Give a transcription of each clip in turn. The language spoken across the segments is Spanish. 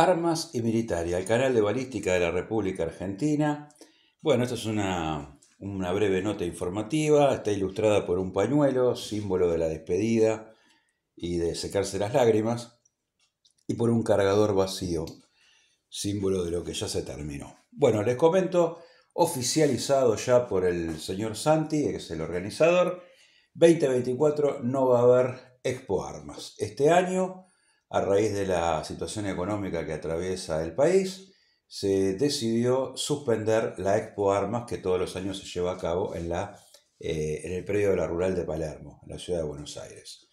Armas y Militaria, el canal de balística de la República Argentina. Bueno, esta es una, una breve nota informativa, está ilustrada por un pañuelo, símbolo de la despedida y de secarse las lágrimas, y por un cargador vacío, símbolo de lo que ya se terminó. Bueno, les comento, oficializado ya por el señor Santi, que es el organizador, 2024 no va a haber Expo Armas. Este año a raíz de la situación económica que atraviesa el país, se decidió suspender la Expo Armas que todos los años se lleva a cabo en, la, eh, en el predio de la Rural de Palermo, en la ciudad de Buenos Aires.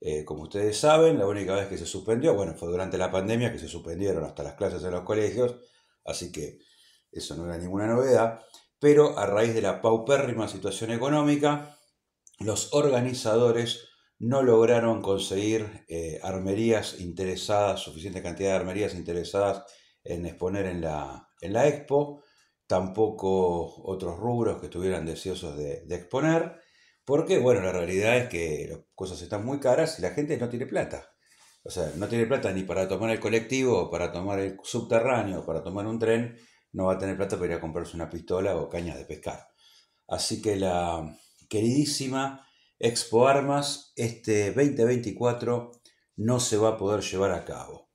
Eh, como ustedes saben, la única vez que se suspendió, bueno, fue durante la pandemia que se suspendieron hasta las clases en los colegios, así que eso no era ninguna novedad, pero a raíz de la paupérrima situación económica, los organizadores no lograron conseguir eh, armerías interesadas, suficiente cantidad de armerías interesadas en exponer en la, en la expo, tampoco otros rubros que estuvieran deseosos de, de, exponer, porque bueno, la realidad es que las cosas están muy caras y la gente no tiene plata. O sea, no tiene plata ni para tomar el colectivo, para tomar el subterráneo, para tomar un tren, no va a tener plata para ir a comprarse una pistola o cañas de pescar. Así que la queridísima Expo Armas este 2024 no se va a poder llevar a cabo.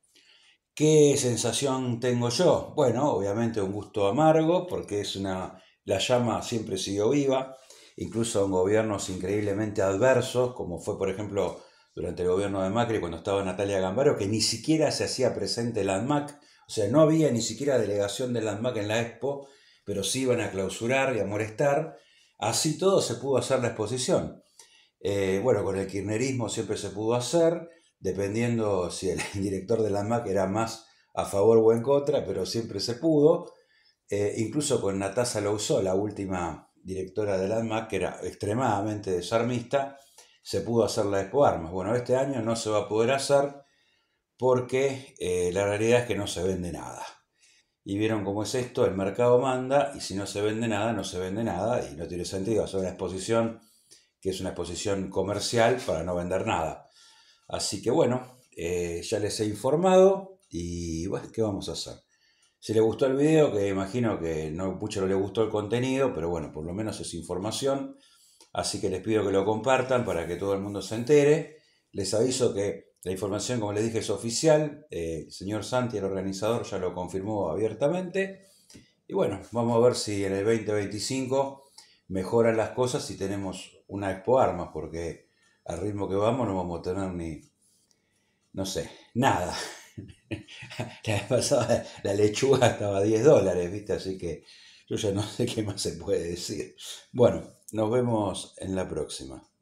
¿Qué sensación tengo yo? Bueno, obviamente un gusto amargo porque es una la llama siempre siguió viva, incluso en gobiernos increíblemente adversos, como fue por ejemplo durante el gobierno de Macri cuando estaba Natalia Gambaro, que ni siquiera se hacía presente el ANMAC, o sea, no había ni siquiera delegación de ANMAC en la Expo, pero sí iban a clausurar y a molestar. Así todo se pudo hacer la exposición. Eh, bueno, con el kirchnerismo siempre se pudo hacer, dependiendo si el director de la MAC era más a favor o en contra, pero siempre se pudo. Eh, incluso con Natasa usó la última directora de la ANMAC, que era extremadamente desarmista, se pudo hacer la Expo Armas. Bueno, este año no se va a poder hacer porque eh, la realidad es que no se vende nada. Y vieron cómo es esto, el mercado manda y si no se vende nada, no se vende nada y no tiene sentido hacer una exposición que es una exposición comercial para no vender nada. Así que bueno, eh, ya les he informado y ¿qué vamos a hacer? Si les gustó el video, que imagino que no mucho no les gustó el contenido, pero bueno, por lo menos es información. Así que les pido que lo compartan para que todo el mundo se entere. Les aviso que la información, como les dije, es oficial. Eh, el señor Santi, el organizador, ya lo confirmó abiertamente. Y bueno, vamos a ver si en el 2025 mejoran las cosas si tenemos una Expo Armas, porque al ritmo que vamos no vamos a tener ni, no sé, nada. la la lechuga estaba a 10 dólares, ¿viste? Así que yo ya no sé qué más se puede decir. Bueno, nos vemos en la próxima.